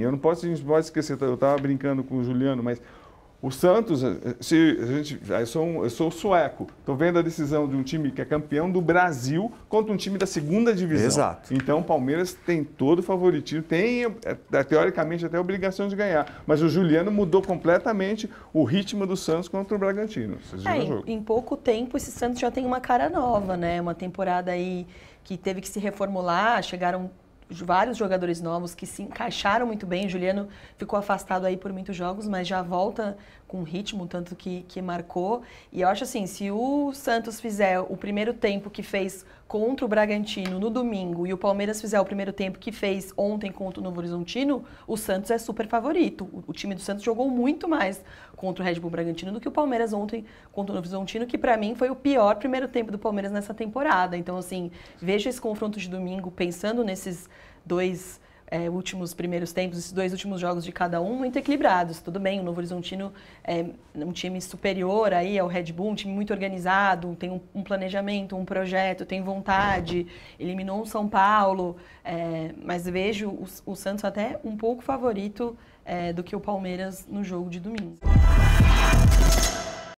E eu não posso, a gente pode esquecer, eu estava brincando com o Juliano, mas o Santos, eh, se a gente, eu sou, um, eu sou sueco, estou vendo a decisão de um time que é campeão do Brasil contra um time da segunda divisão. Exato. Então o Palmeiras tem todo o favoritismo, tem eh, teoricamente até a obrigação de ganhar. Mas o Juliano mudou completamente o ritmo do Santos contra o Bragantino. É, em, em pouco tempo esse Santos já tem uma cara nova, né? Uma temporada aí que teve que se reformular, chegaram vários jogadores novos que se encaixaram muito bem. O Juliano ficou afastado aí por muitos jogos, mas já volta com ritmo, tanto que, que marcou. E eu acho assim, se o Santos fizer o primeiro tempo que fez contra o Bragantino no domingo e o Palmeiras fizer o primeiro tempo que fez ontem contra o Novo Horizontino, o Santos é super favorito. O, o time do Santos jogou muito mais contra o Red Bull Bragantino do que o Palmeiras ontem contra o Novo Horizontino, que para mim foi o pior primeiro tempo do Palmeiras nessa temporada. Então, assim, vejo esse confronto de domingo pensando nesses dois é, últimos primeiros tempos, esses dois últimos jogos de cada um, muito equilibrados. Tudo bem, o Novo Horizontino é um time superior aí ao Red Bull, um time muito organizado, tem um, um planejamento, um projeto, tem vontade, eliminou o São Paulo, é, mas vejo o, o, Santos até um pouco favorito é, do que o Palmeiras no jogo de domingo.